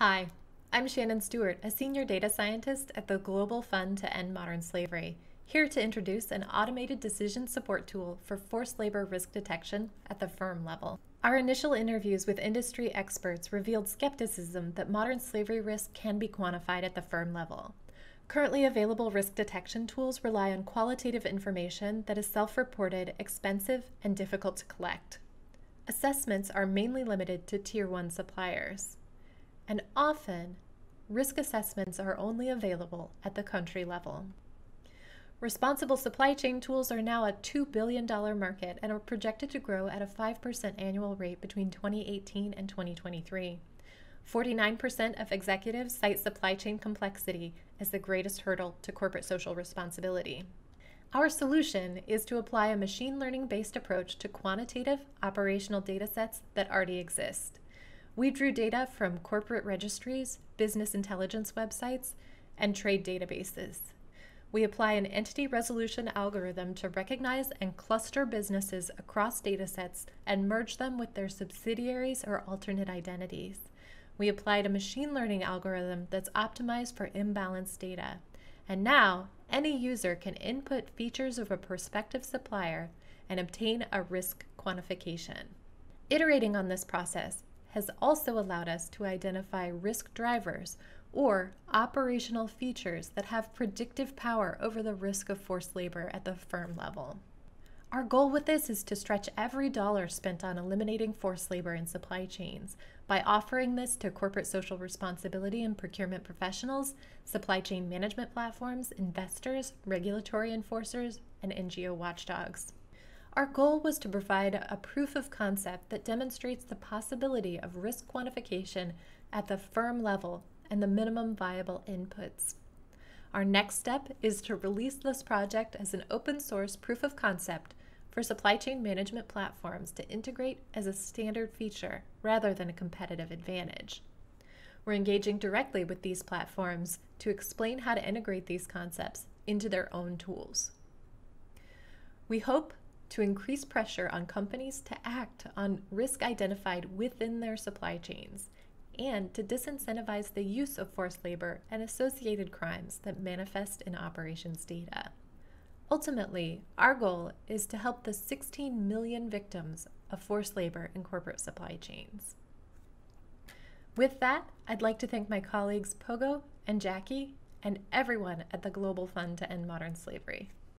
Hi, I'm Shannon Stewart, a senior data scientist at the Global Fund to End Modern Slavery, here to introduce an automated decision support tool for forced labor risk detection at the firm level. Our initial interviews with industry experts revealed skepticism that modern slavery risk can be quantified at the firm level. Currently available risk detection tools rely on qualitative information that is self reported, expensive, and difficult to collect. Assessments are mainly limited to Tier 1 suppliers and often risk assessments are only available at the country level. Responsible supply chain tools are now a $2 billion market and are projected to grow at a 5% annual rate between 2018 and 2023. 49% of executives cite supply chain complexity as the greatest hurdle to corporate social responsibility. Our solution is to apply a machine learning based approach to quantitative operational data sets that already exist. We drew data from corporate registries, business intelligence websites, and trade databases. We apply an entity resolution algorithm to recognize and cluster businesses across datasets and merge them with their subsidiaries or alternate identities. We applied a machine learning algorithm that's optimized for imbalanced data. And now, any user can input features of a prospective supplier and obtain a risk quantification. Iterating on this process, has also allowed us to identify risk drivers or operational features that have predictive power over the risk of forced labor at the firm level. Our goal with this is to stretch every dollar spent on eliminating forced labor in supply chains. By offering this to corporate social responsibility and procurement professionals, supply chain management platforms, investors, regulatory enforcers, and NGO watchdogs. Our goal was to provide a proof of concept that demonstrates the possibility of risk quantification at the firm level and the minimum viable inputs. Our next step is to release this project as an open source proof of concept for supply chain management platforms to integrate as a standard feature rather than a competitive advantage. We're engaging directly with these platforms to explain how to integrate these concepts into their own tools. We hope to increase pressure on companies to act on risk identified within their supply chains and to disincentivize the use of forced labor and associated crimes that manifest in operations data. Ultimately, our goal is to help the 16 million victims of forced labor in corporate supply chains. With that, I'd like to thank my colleagues Pogo and Jackie and everyone at the Global Fund to End Modern Slavery.